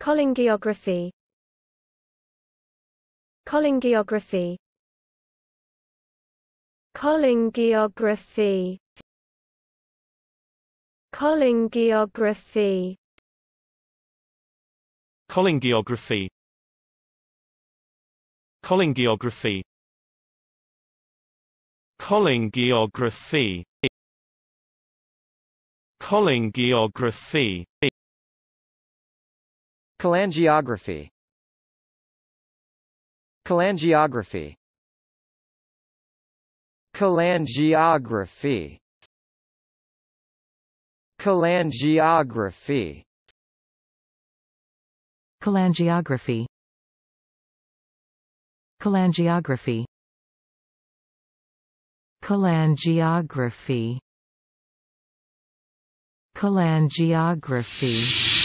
Colingiography. Colingiography. Colingiography. Colingiography. Colingiography. Colingiography. Colingiography. Colingiography. Cholangiography Cholangiography Cholangiography Cholangiography Cholangiography Cholangiography Cholangiography Cholangiography